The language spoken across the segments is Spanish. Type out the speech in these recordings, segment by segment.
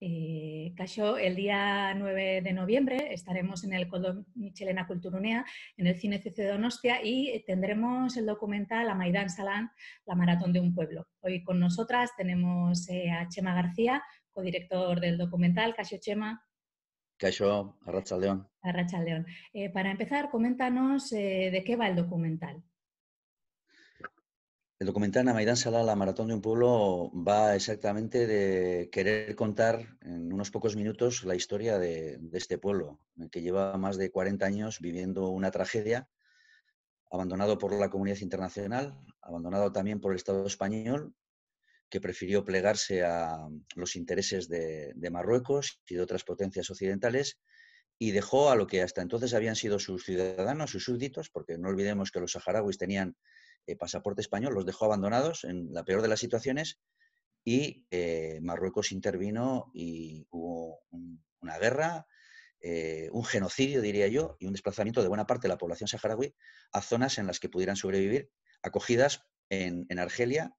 Eh, el día 9 de noviembre, estaremos en el Colón Michelena Culturunea, en el Cine CC Donostia y tendremos el documental Maidán Salán, La Maratón de un Pueblo. Hoy con nosotras tenemos eh, a Chema García, codirector del documental. Casio Chema. Casio Arracha León. León. Eh, para empezar, coméntanos eh, de qué va el documental. El documental Namaidán Sala, la maratón de un pueblo, va exactamente de querer contar en unos pocos minutos la historia de, este pueblo, que lleva más de 40 años viviendo una tragedia, abandonado por la comunidad internacional, abandonado también por el Estado español, que prefirió plegarse a los intereses de, de Marruecos y de otras potencias occidentales, y dejó a lo que hasta entonces habían sido sus ciudadanos, sus súbditos, porque no olvidemos que los saharauis tenían eh, pasaporte español, los dejó abandonados en la peor de las situaciones y eh, Marruecos intervino y hubo una guerra, eh, un genocidio, diría yo, y un desplazamiento de buena parte de la población saharaui a zonas en las que pudieran sobrevivir, acogidas en, Argelia,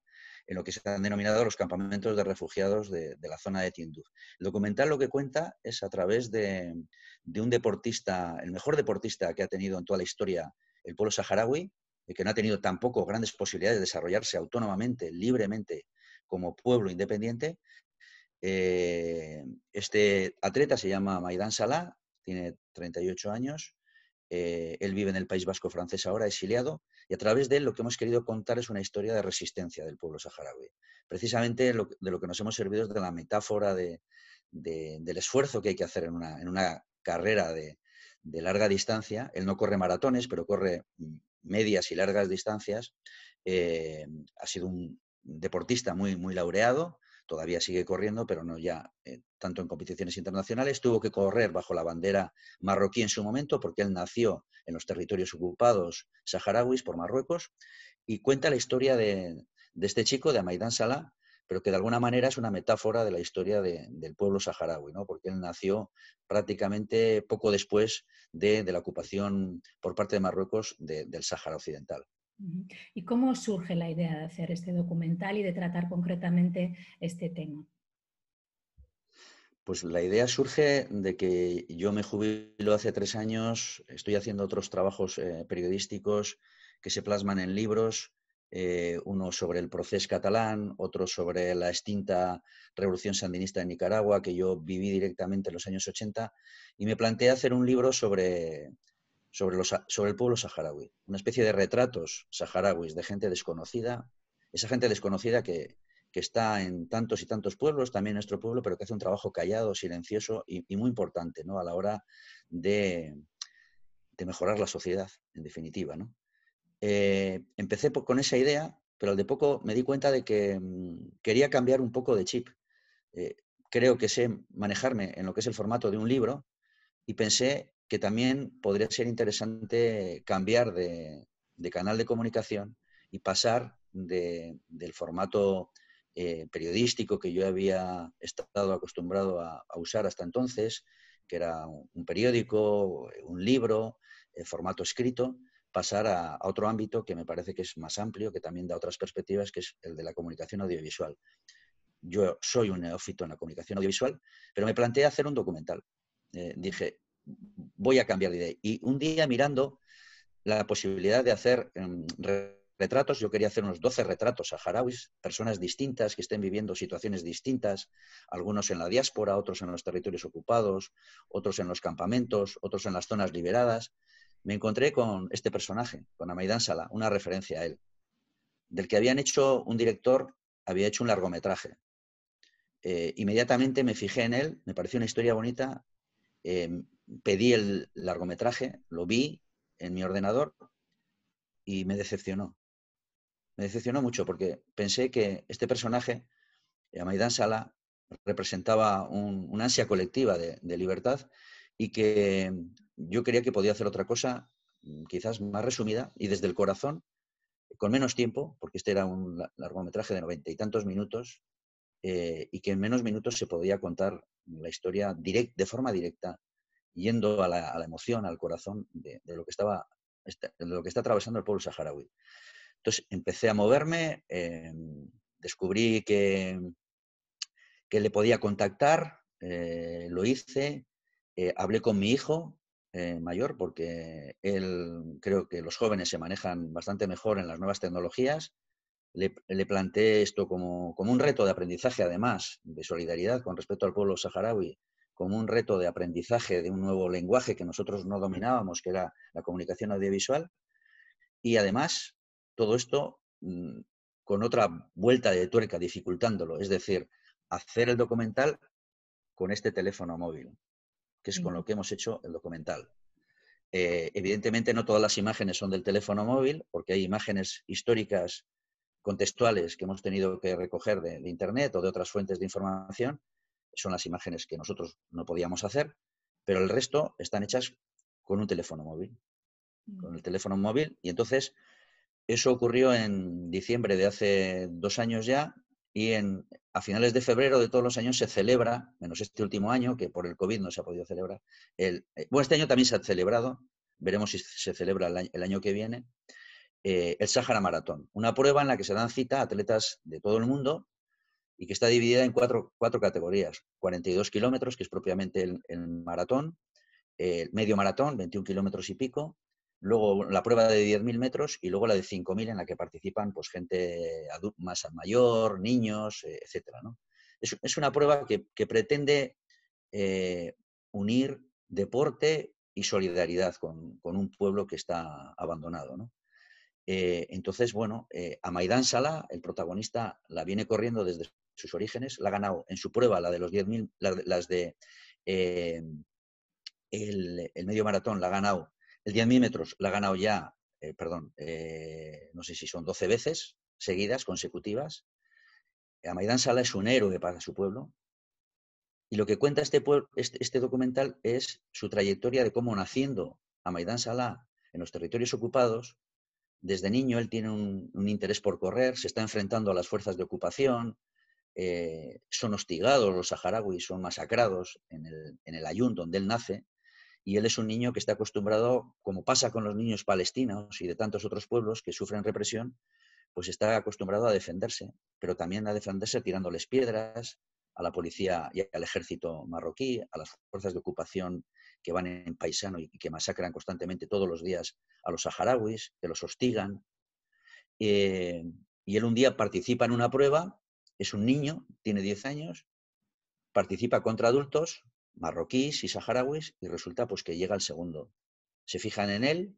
en lo que se han denominado los campamentos de refugiados de, la zona de Tinduf. El documental lo que cuenta es a través de, de, un deportista, el mejor deportista que ha tenido en toda la historia el pueblo saharaui, que no ha tenido tampoco grandes posibilidades de desarrollarse autónomamente, libremente, como pueblo independiente. Eh, este atleta se llama Maidán Salah, tiene 38 años, eh, él vive en el País Vasco francés ahora, exiliado, y a través de él lo que hemos querido contar es una historia de resistencia del pueblo saharaui. Precisamente de lo que nos hemos servido es de la metáfora del esfuerzo que hay que hacer en una, carrera de larga distancia. Él no corre maratones, pero corre mm, medias y largas distancias. Eh, ha sido un deportista muy, muy laureado, todavía sigue corriendo, pero no ya eh, tanto en competiciones internacionales. Tuvo que correr bajo la bandera marroquí en su momento porque él nació en los territorios ocupados saharauis por Marruecos y cuenta la historia de, de este chico, de Amaidán Salah, pero que de alguna manera es una metáfora de la historia del pueblo saharaui, ¿no? porque él nació prácticamente poco después de, la ocupación por parte de Marruecos del Sahara Occidental. ¿Y cómo surge la idea de hacer este documental y de tratar concretamente este tema? Pues la idea surge de que yo me jubilo hace tres años, estoy haciendo otros trabajos eh, periodísticos que se plasman en libros, eh, uno sobre el proceso catalán, otro sobre la extinta revolución sandinista de Nicaragua, que yo viví directamente en los años 80, y me planteé hacer un libro sobre, sobre, el pueblo saharaui, una especie de retratos saharauis de gente desconocida, esa gente desconocida que, está en tantos y tantos pueblos, también nuestro pueblo, pero que hace un trabajo callado, silencioso y, muy importante ¿no? a la hora de, de mejorar la sociedad, en definitiva. ¿no? Eh, empecé con esa idea, pero al de poco me di cuenta de que mm, quería cambiar un poco de chip. Eh, creo que sé manejarme en lo que es el formato de un libro y pensé que también podría ser interesante cambiar de, canal de comunicación y pasar del formato eh, periodístico que yo había estado acostumbrado a, usar hasta entonces, que era un periódico, un libro, formato escrito, pasar a, otro ámbito que me parece que es más amplio, que también da otras perspectivas, que es el de la comunicación audiovisual. Yo soy un neófito en la comunicación audiovisual, pero me planteé hacer un documental. Eh, dije, voy a cambiar de idea. Y un día mirando la posibilidad de hacer em, retratos, yo quería hacer unos 12 retratos saharauis, personas distintas que estén viviendo situaciones distintas, algunos en la diáspora, otros en los territorios ocupados, otros en los campamentos, otros en las zonas liberadas me encontré con este personaje, con Amaidán Sala, una referencia a él, del que habían hecho un director, había hecho un largometraje. Eh, inmediatamente me fijé en él, me pareció una historia bonita, em, pedí el largometraje, lo vi en mi ordenador y me decepcionó. Me decepcionó mucho porque pensé que este personaje, Amaidán Sala, representaba una ansia colectiva de libertad y que yo quería que podía hacer otra cosa mm, quizás más resumida y desde el corazón, con menos tiempo, porque este era un largometraje de noventa y tantos minutos, eh, y que en menos minutos se podía contar la historia direct, de forma directa, yendo a la, emoción, al corazón de, lo que estaba, este, lo que está atravesando el pueblo saharaui. Entonces empecé a moverme, eh, descubrí que, que le podía contactar, eh, lo hice, eh, hablé con mi hijo eh, mayor porque él creo que los jóvenes se manejan bastante mejor en las nuevas tecnologías. Le, planteé esto como, un reto de aprendizaje, además, de solidaridad con respecto al pueblo saharaui, como un reto de aprendizaje de un nuevo lenguaje que nosotros no dominábamos, que era la comunicación audiovisual. Y además, todo esto mm, con otra vuelta de tuerca, dificultándolo, es decir, hacer el documental con este teléfono móvil que es con lo que hemos hecho el documental. Eh, evidentemente no todas las imágenes son del teléfono móvil, porque hay imágenes históricas contextuales que hemos tenido que recoger de, de, Internet o de otras fuentes de información. Son las imágenes que nosotros no podíamos hacer, pero el resto están hechas con un teléfono móvil. Con el mm. teléfono móvil. Y entonces, eso ocurrió en diciembre de hace dos años ya, y en, a finales de febrero de todos los años se celebra, menos este último año, que por el COVID no se ha podido celebrar. El, eh, este año también se ha celebrado, veremos si se celebra el año, que viene, eh, el Sahara Maratón, una prueba en la que se dan cita a atletas de todo el mundo y que está dividida en cuatro, cuatro categorías. 42 kilómetros, que es propiamente el, el maratón, el medio maratón, 21 kilómetros y pico, luego la prueba de 10.000 metros y luego la de 5.000 en la que participan pues, gente más mayor, niños, eh, etc. Es, una prueba que, pretende eh, unir deporte y solidaridad con, un pueblo que está abandonado. Eh, entonces, bueno, a Maidán Sala, el protagonista, la viene corriendo desde sus orígenes, la ha ganado en su prueba, la de los 10.000, las de el medio maratón, la ha ganado el 10 la ha ganado ya, eh, perdón, eh, no sé si son 12 veces seguidas, consecutivas. Amaidán Sala es un héroe para su pueblo. Y lo que cuenta este, este, este, documental es su trayectoria de cómo naciendo Amaidán Sala en los territorios ocupados, desde niño él tiene un, interés por correr, se está enfrentando a las fuerzas de ocupación, eh, son hostigados los saharauis, son masacrados en el, en donde él nace, y él es un niño que está acostumbrado, como pasa con los niños palestinos y de tantos otros pueblos que sufren represión, pues está acostumbrado a defenderse, pero también a defenderse tirándoles piedras a la policía y al ejército marroquí, a las fuerzas de ocupación que van en paisano y que masacran constantemente todos los días a los saharauis, que los hostigan. Eh, y él un día participa en una prueba, es un niño, tiene 10 años, participa contra adultos, marroquíes y saharauis y resulta pues que llega el segundo. Se fijan en él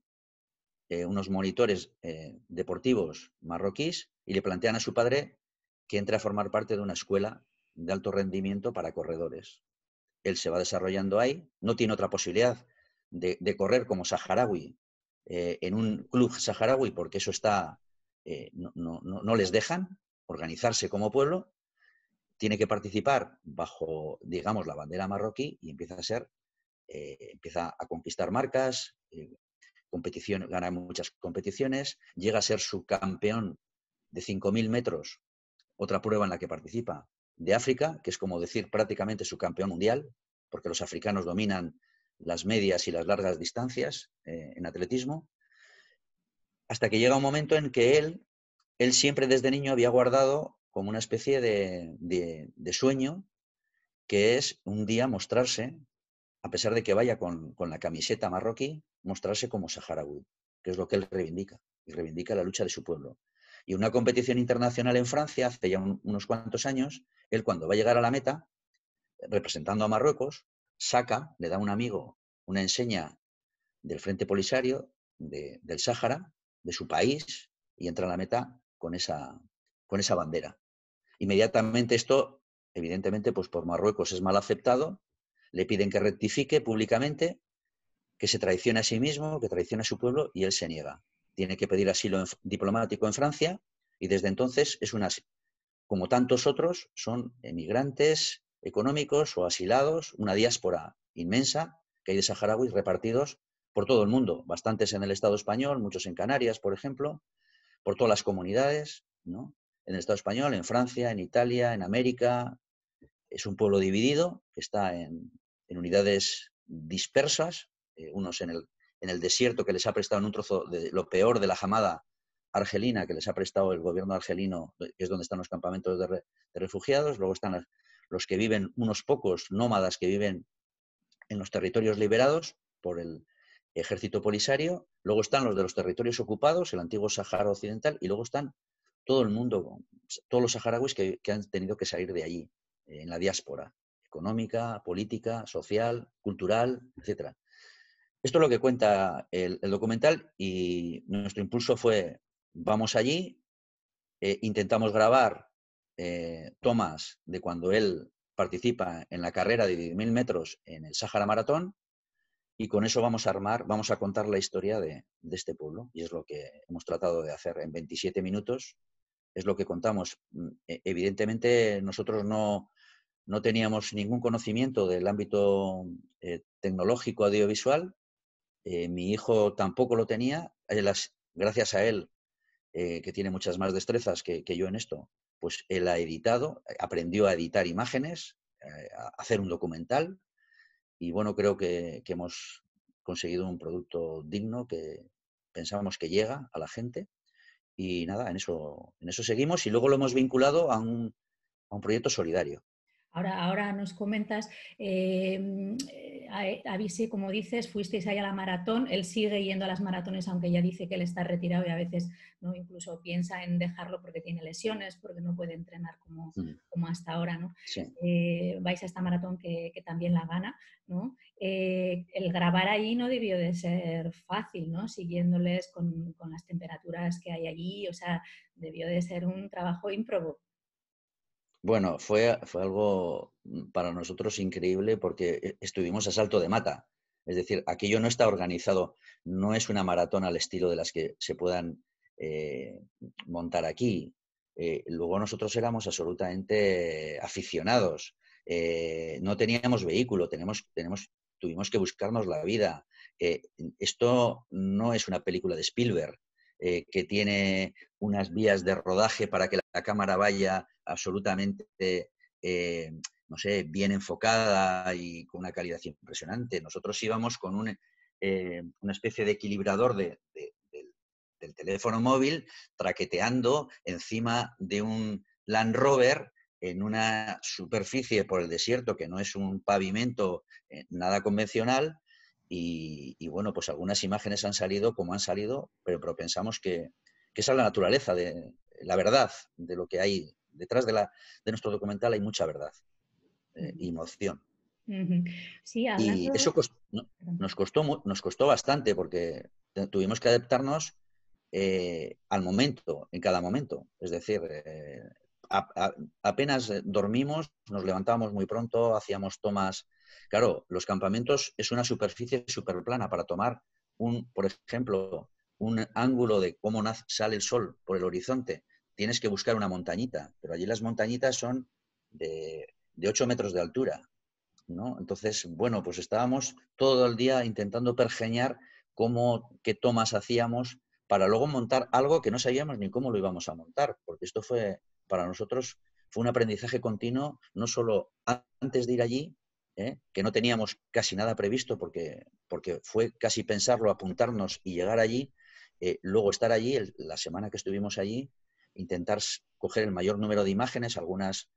eh, unos monitores eh, deportivos marroquíes y le plantean a su padre que entre a formar parte de una escuela de alto rendimiento para corredores. Él se va desarrollando ahí, no tiene otra posibilidad de, correr como saharaui eh, en un club saharaui porque eso está, no, no les dejan organizarse como pueblo tiene que participar bajo, digamos, la bandera marroquí y empieza a ser, eh, empieza a conquistar marcas, eh, competición, gana muchas competiciones, llega a ser su campeón de 5.000 metros, otra prueba en la que participa, de África, que es como decir prácticamente su campeón mundial, porque los africanos dominan las medias y las largas distancias eh, en atletismo, hasta que llega un momento en que él, él siempre desde niño había guardado como una especie de, sueño que es un día mostrarse, a pesar de que vaya con, la camiseta marroquí, mostrarse como saharaui, que es lo que él reivindica, y reivindica la lucha de su pueblo. Y una competición internacional en Francia, hace ya unos cuantos años, él cuando va a llegar a la meta, representando a Marruecos, saca, le da a un amigo una enseña del Frente Polisario, del Sáhara, de su país, y entra a la meta con esa, con esa bandera. Inmediatamente esto, evidentemente, pues por Marruecos es mal aceptado, le piden que rectifique públicamente, que se traicione a sí mismo, que traicione a su pueblo y él se niega. Tiene que pedir asilo diplomático en Francia y desde entonces es un asilo. como tantos otros, son emigrantes económicos o asilados, una diáspora inmensa que hay de saharauis repartidos por todo el mundo, bastantes en el Estado español, muchos en Canarias, por ejemplo, por todas las comunidades, ¿no? en el Estado español, en Francia, en Italia, en América. Es un pueblo dividido que está en, unidades dispersas, eh, unos en el, en el desierto que les ha prestado en un trozo de lo peor de la jamada argelina que les ha prestado el gobierno argelino, eh, que es donde están los campamentos de, refugiados. Luego están los que viven, unos pocos nómadas que viven en los territorios liberados por el ejército polisario. Luego están los de los territorios ocupados, el antiguo Sahara Occidental, y luego están todo el mundo, todos los saharauis que, han tenido que salir de allí, en la diáspora, económica, política, social, cultural, etc. Esto es lo que cuenta el, documental y nuestro impulso fue, vamos allí, eh, intentamos grabar eh, tomas de cuando él participa en la carrera de 10.000 metros en el Sahara Maratón y con eso vamos a armar, vamos a contar la historia de, de, este pueblo y es lo que hemos tratado de hacer en 27 minutos es lo que contamos. Mm, e, evidentemente, nosotros no, teníamos ningún conocimiento del ámbito eh, tecnológico audiovisual. Eh, mi hijo tampoco lo tenía. Eh, gracias a él, que tiene muchas más destrezas que, yo en esto, pues él ha editado, aprendió a editar imágenes, a hacer un documental. Y bueno, creo que, que hemos conseguido un producto digno que pensamos que llega a la gente y nada, en eso, en eso seguimos y luego lo hemos vinculado a un, a un proyecto solidario. Ahora, ahora nos comentas eh, Avise, como dices, fuisteis ahí a la maratón, él sigue yendo a las maratones, aunque ya dice que él está retirado y a veces ¿no? incluso piensa en dejarlo porque tiene lesiones, porque no puede entrenar como, mm. como hasta ahora. ¿no? Eh, vais a esta maratón que, también la gana. ¿no? Eh, el grabar ahí no debió de ser fácil, ¿no? siguiéndoles con, con las temperaturas que hay allí, o sea, debió de ser un trabajo improbo bueno, fue, fue algo mm, para nosotros increíble porque eh, estuvimos a salto de mata. Es decir, aquello no está organizado, no es una maratón al estilo de las que se puedan eh, montar aquí. Eh, luego nosotros éramos absolutamente aficionados. no teníamos vehículo, tenemos, tenemos, tuvimos que buscarnos la vida. esto no es una película de Spielberg, eh, que tiene unas vías de rodaje para que la, cámara vaya absolutamente, eh, bien enfocada y con una calidad impresionante. Nosotros íbamos con eh, una especie de equilibrador del teléfono móvil traqueteando encima de un Land Rover en una superficie por el desierto que no es un pavimento nada convencional y, bueno, pues algunas imágenes han salido como han salido, pero, pensamos que, esa es la naturaleza, de, la verdad de lo que hay detrás de, nuestro documental, hay mucha verdad eh, y emoción. Y eso nos, costó, nos costó bastante porque tuvimos que adaptarnos eh, al momento, en cada momento. Es decir, eh, apenas dormimos, nos levantábamos muy pronto, hacíamos tomas Claro, los campamentos es una superficie súper plana para tomar, un, por ejemplo, un ángulo de cómo sale el sol por el horizonte. Tienes que buscar una montañita, pero allí las montañitas son de, 8 metros de altura. ¿no? Entonces, bueno, pues estábamos todo el día intentando pergeñar cómo, qué tomas hacíamos para luego montar algo que no sabíamos ni cómo lo íbamos a montar, porque esto fue para nosotros fue un aprendizaje continuo, no solo antes de ir allí, ¿eh? que no teníamos casi nada previsto porque, porque fue casi pensarlo, apuntarnos y llegar allí, eh, luego estar allí, la semana que estuvimos allí, intentar coger el mayor número de imágenes, algunas,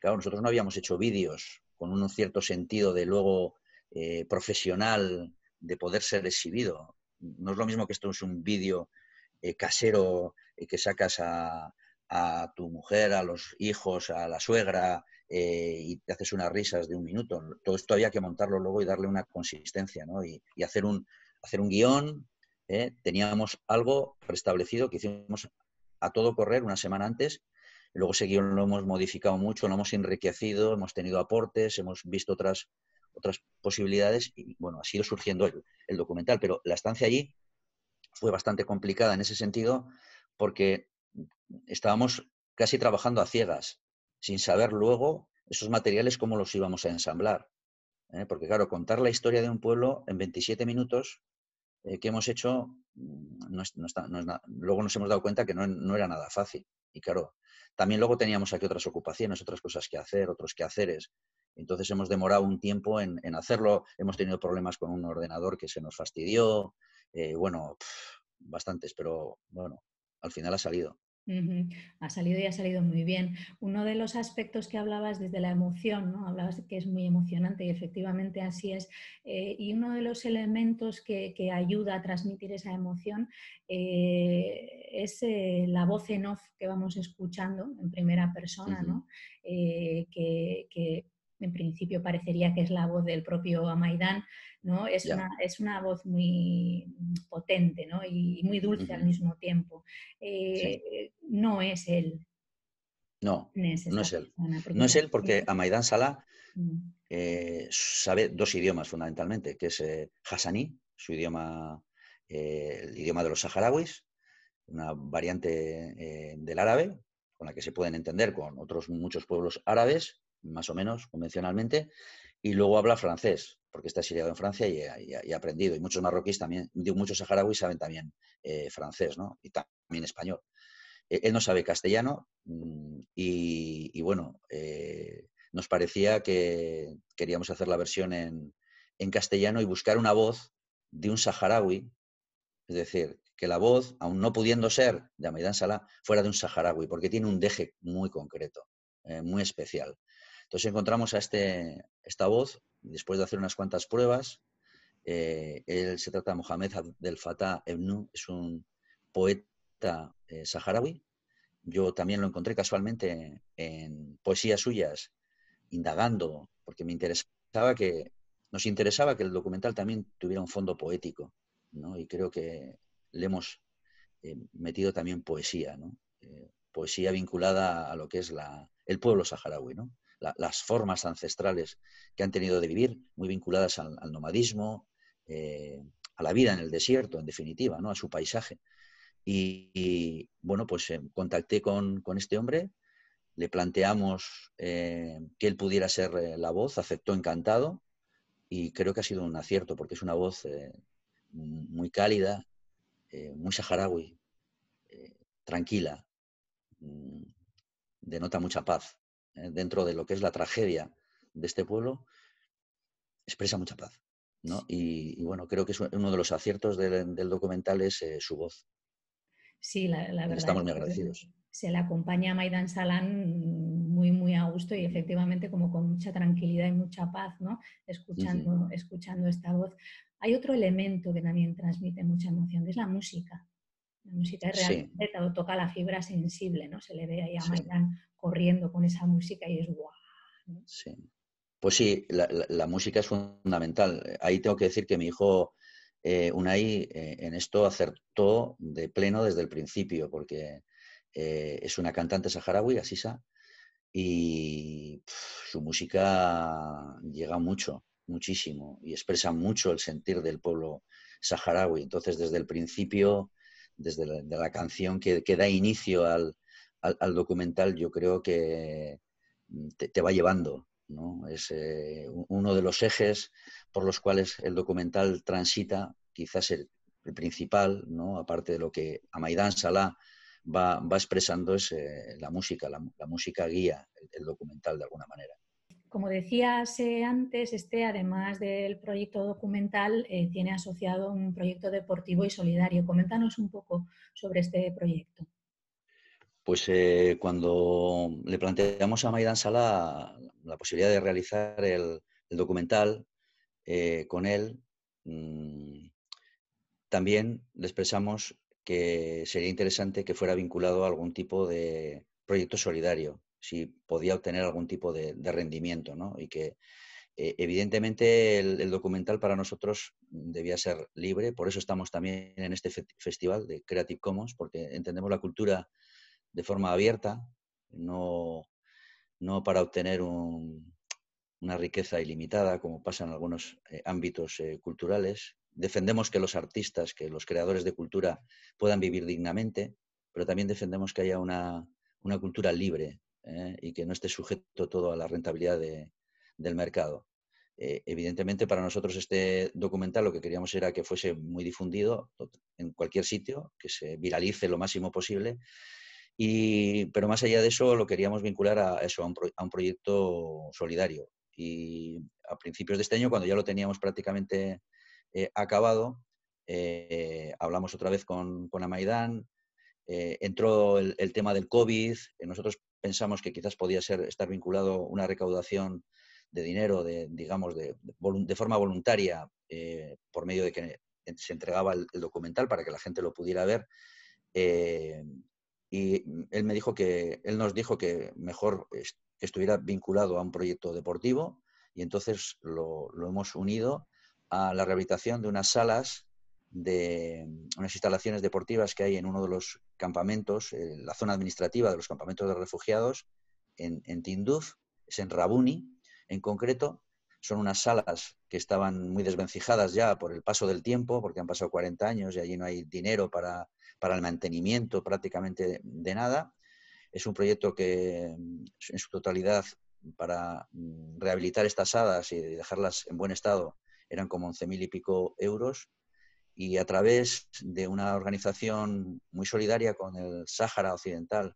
claro, nosotros no habíamos hecho vídeos con un cierto sentido de luego eh, profesional de poder ser exhibido. No es lo mismo que esto es un vídeo casero que sacas a, a tu mujer, a los hijos, a la suegra, eh, y te haces unas risas de un minuto. Todo esto había que montarlo luego y darle una consistencia, ¿no? Y, hacer, un, hacer un guión. ¿eh? Teníamos algo restablecido que hicimos a todo correr una semana antes. Luego ese guión lo hemos modificado mucho, lo hemos enriquecido, hemos tenido aportes, hemos visto otras, otras posibilidades y, bueno, ha sido surgiendo el, el documental. Pero la estancia allí fue bastante complicada en ese sentido porque estábamos casi trabajando a ciegas, sin saber luego esos materiales cómo los íbamos a ensamblar. ¿eh? Porque claro, contar la historia de un pueblo en 27 minutos eh, que hemos hecho, mm, no está, no es luego nos hemos dado cuenta que no, era nada fácil. Y claro, también luego teníamos aquí otras ocupaciones, otras cosas que hacer, otros quehaceres. Entonces hemos demorado un tiempo en, hacerlo, hemos tenido problemas con un ordenador que se nos fastidió, eh, bueno, bastantes, pero bueno, al final ha salido. Ha salido y ha salido muy bien. Uno de los aspectos que hablabas desde la emoción, ¿no? hablabas que es muy emocionante y efectivamente así es. Eh, y uno de los elementos que, ayuda a transmitir esa emoción eh, es eh, la voz en off que vamos escuchando en primera persona, que, que en principio parecería que es la voz del propio Amaidán, ¿no? Es, una, es una voz muy potente ¿no? y, muy dulce al mismo tiempo. Eh, no es él. No, no es, él. No es él porque Amaidán Salah mm. eh, sabe dos idiomas fundamentalmente, que es eh, Hassani su idioma, el idioma de los saharauis, una variante del árabe, con la que se pueden entender con otros muchos pueblos árabes, más o menos convencionalmente, y luego habla francés, porque está asiliado en Francia eh, y, ha aprendido. Y muchos marroquíes también, digo, muchos saharauis saben también eh, francés, ¿no? Y también español. E-, él no sabe castellano mm, y, bueno, eh, nos parecía que queríamos hacer la versión en, castellano y buscar una voz de un saharaui, es decir, que la voz, aún no pudiendo ser de Amaidán Salah, fuera de un saharaui, porque tiene un deje muy concreto, muy especial. Entonces encontramos a este, esta voz, después de hacer unas cuantas pruebas, eh, él se trata de Mohamed Abdel Fattah Ebnu, es un poeta eh, saharaui. Yo también lo encontré casualmente en poesías suyas, indagando, porque me interesaba que, nos interesaba que el documental también tuviera un fondo poético, ¿no? Y creo que le hemos eh, metido también poesía, ¿no? poesía vinculada a lo que es la, el pueblo saharaui, ¿no? las formas ancestrales que han tenido de vivir, muy vinculadas al, nomadismo, eh, a la vida en el desierto, en definitiva, ¿no? a su paisaje. Y, bueno, pues eh, contacté con, este hombre, le planteamos eh, que él pudiera ser la voz, aceptó encantado y creo que ha sido un acierto porque es una voz muy cálida, muy saharaui, tranquila, mm, denota mucha paz. Eh, dentro de lo que es la tragedia de este pueblo, expresa mucha paz. Y, bueno, creo que es uno de los aciertos del, documental es eh, su voz. Sí, la, verdad. Estamos muy agradecidos. Se le acompaña a Maidan Salán muy, muy a gusto y efectivamente como con mucha tranquilidad y mucha paz, ¿no? Escuchando, esta voz. Hay otro elemento que también transmite mucha emoción, que es la música. La música es realmente o toca la fibra sensible, ¿no? Se le ve ahí a Maidan corriendo con esa música y es guau. Sí. Pues sí, la, música es fundamental. Ahí tengo que decir que mi hijo eh, Unai eh, en esto acertó de pleno desde el principio, porque eh, es una cantante saharaui, Asisa, y su música llega mucho, muchísimo, y expresa mucho el sentir del pueblo saharaui. Entonces, desde el principio, desde la, canción que, que da inicio al, al, documental yo creo que mm, te, va llevando. ¿no? Es eh, uno de los ejes por los cuales el documental transita, quizás el, principal, ¿no? aparte de lo que Amaidán Salah va, va expresando, es eh, la música, la, música guía el, documental de alguna manera. Como decías eh, antes, este, además del proyecto documental, tiene asociado un proyecto deportivo y solidario. Coméntanos un poco sobre este proyecto. Pues eh, cuando le planteamos a Maidan Sala la posibilidad de realizar el, documental eh, con él, mm, también le expresamos que sería interesante que fuera vinculado a algún tipo de proyecto solidario, si podía obtener algún tipo de, rendimiento, ¿no? Y que eh, evidentemente el, documental para nosotros debía ser libre, por eso estamos también en este festival de Creative Commons, porque entendemos la cultura de forma abierta, no, no para obtener una riqueza ilimitada, como pasa en algunos eh, ámbitos eh, culturales. Defendemos que los artistas, que los creadores de cultura puedan vivir dignamente, pero también defendemos que haya una, cultura libre eh, y que no esté sujeto todo a la rentabilidad del mercado. evidentemente, para nosotros este documental lo que queríamos era que fuese muy difundido en cualquier sitio, que se viralice lo máximo posible pero más allá de eso, lo queríamos vincular a eso, a un, proyecto solidario. Y a principios de este año, cuando ya lo teníamos prácticamente eh, acabado, eh, hablamos otra vez con, con Amaidán, eh, entró el, tema del COVID, nosotros pensamos que quizás podía ser, estar vinculado una recaudación de dinero, de, digamos, de, de, forma voluntaria, por medio de que se entregaba el, documental para que la gente lo pudiera ver y él me dijo que él nos dijo que mejor estuviera vinculado a un proyecto deportivo y entonces lo, hemos unido a la rehabilitación de unas salas de unas instalaciones deportivas que hay en uno de los campamentos, en eh, la zona administrativa de los campamentos de refugiados en, en Tinduf, es en Rabuni en concreto. Son unas salas que estaban muy desvencijadas ya por el paso del tiempo, porque han pasado 40 años y allí no hay dinero para para el mantenimiento prácticamente de nada. Es un proyecto que mm, en su totalidad para mm, rehabilitar estas hadas y dejarlas en buen estado eran como 11.000 y pico euros. Y a través de una organización muy solidaria con el Sáhara Occidental,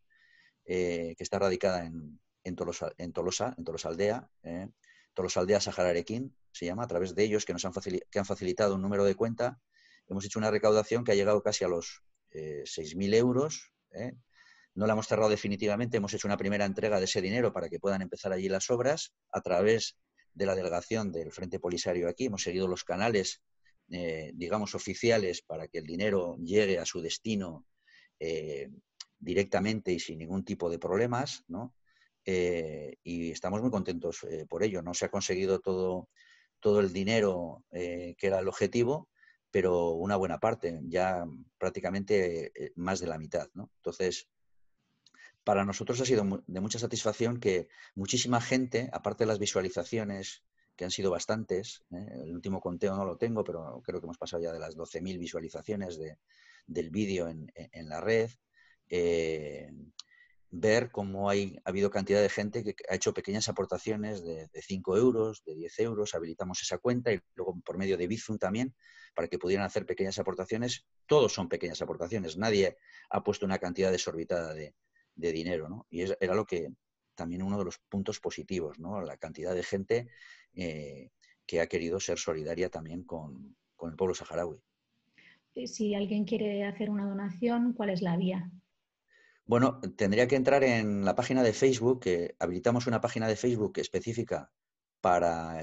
eh, que está radicada en, en, Tolosa, en Tolosa, Aldea, Tolosa Aldea eh, Sahara Arequín se llama, a través de ellos que nos han, que han facilitado un número de cuenta, hemos hecho una recaudación que ha llegado casi a los 6.000 eh, euros. ¿eh? No la hemos cerrado definitivamente, hemos hecho una primera entrega de ese dinero para que puedan empezar allí las obras a través de la delegación del Frente Polisario aquí. Hemos seguido los canales, eh, digamos, oficiales para que el dinero llegue a su destino directamente y sin ningún tipo de problemas, y estamos muy contentos por ello. No se ha conseguido todo, todo el dinero que era el objetivo, pero una buena parte, ya prácticamente eh, más de la mitad. ¿no? Entonces, para nosotros ha sido de mucha satisfacción que muchísima gente, aparte de las visualizaciones, que han sido bastantes, ¿eh? el último conteo no lo tengo, pero creo que hemos pasado ya de las 12.000 visualizaciones del vídeo en, la red, eh, ver cómo hay, ha habido cantidad de gente que ha hecho pequeñas aportaciones de, de 5 euros, de 10 euros, habilitamos esa cuenta y luego por medio de Bizum también, para que pudieran hacer pequeñas aportaciones. Todos son pequeñas aportaciones, nadie ha puesto una cantidad desorbitada de, dinero, ¿no? Y era lo que también uno de los puntos positivos, ¿no? La cantidad de gente eh, que ha querido ser solidaria también con, con el pueblo saharaui. Eh, si alguien quiere hacer una donación, ¿cuál es la vía? Bueno, tendría que entrar en la página de Facebook, que habilitamos una página de Facebook específica para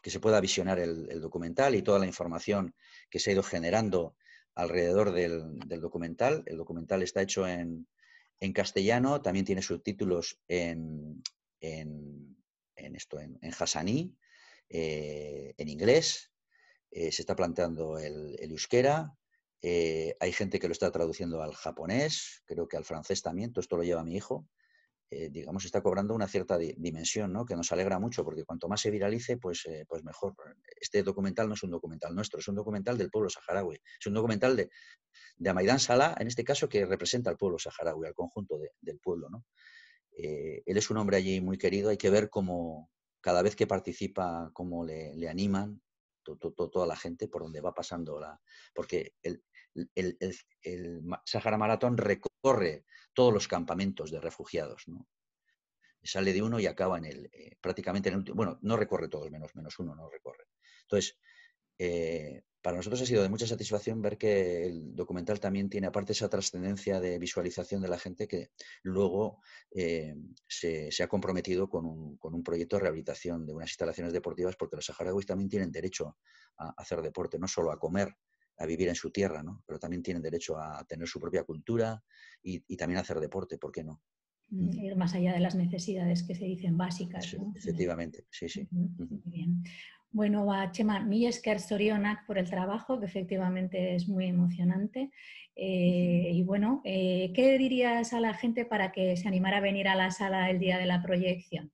que se pueda visionar el, documental y toda la información que se ha ido generando alrededor del, documental. El documental está hecho en, castellano, también tiene subtítulos en, en, en esto, en, en eh, inglés, eh, se está planteando el, el euskera, eh, hay gente que lo está traduciendo al japonés, creo que al francés también, todo esto lo lleva mi hijo. Eh, digamos, está cobrando una cierta dimensión, ¿no? Que nos alegra mucho, porque cuanto más se viralice, pues, eh, pues mejor. Este documental no es un documental nuestro, es un documental del pueblo saharaui. Es un documental de, de Amaidán Salah, en este caso, que representa al pueblo saharaui, al conjunto del pueblo, ¿no? él es un hombre allí muy querido, hay que ver cómo cada vez que participa, cómo le, animan toda la gente por donde va pasando la... Porque el, el, Sahara Maratón recorre todos los campamentos de refugiados, sale de uno y acaba en el, eh, prácticamente en el último, bueno, no recorre todos, menos, menos uno no recorre. Entonces, eh, para nosotros ha sido de mucha satisfacción ver que el documental también tiene, aparte esa trascendencia de visualización de la gente, que luego eh, se, ha comprometido con un, con un, proyecto de rehabilitación de unas instalaciones deportivas, porque los saharauis también tienen derecho a hacer deporte, no solo a comer, a vivir en su tierra, ¿no? Pero también tienen derecho a tener su propia cultura y, también también hacer deporte, ¿por qué no? Ir más allá de las necesidades que se dicen básicas. Efectivamente, sí, sí. Muy bien. Bueno, va Chema, mi esker por el trabajo, que efectivamente es muy emocionante. Eh, y bueno, eh, ¿qué dirías a la gente para que se animara a venir a la sala el día de la proyección?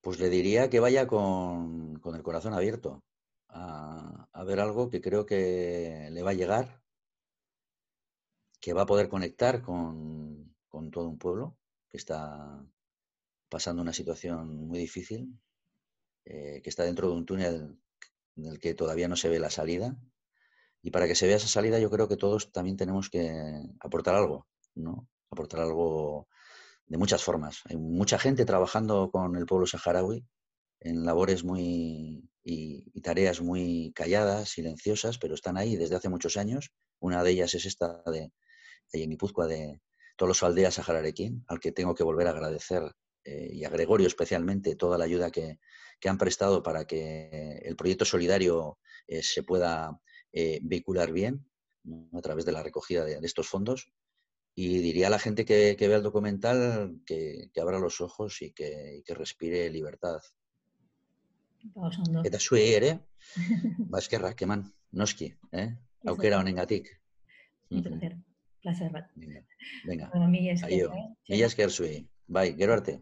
Pues le diría que vaya con, con el corazón abierto, a, ver algo que creo que le va a llegar, que va a poder conectar con, todo un pueblo que está pasando una situación muy difícil, eh, que está dentro de un túnel en el que todavía no se ve la salida. Y para que se vea esa salida, yo creo que todos también tenemos que aportar algo, ¿no? Aportar algo de muchas formas. Hay mucha gente trabajando con el pueblo saharaui en labores muy y, tareas muy calladas, silenciosas, pero están ahí desde hace muchos años. Una de ellas es esta de, de todos los de aldeas a Sahararequín, al que tengo que volver a agradecer eh, y a Gregorio especialmente toda la ayuda que, han prestado para que el proyecto solidario eh, se pueda eh, vehicular bien a través de la recogida de, estos fondos. Y diría a la gente que, vea el documental que, abra los ojos y que, y que respire libertad, Eta zuei ere, baskerrak, eman, noski, eh? aukera honen gatik. Mhm. Placer bat. Venga, bueno, mi eh. esker zuei. Bai, gero arte.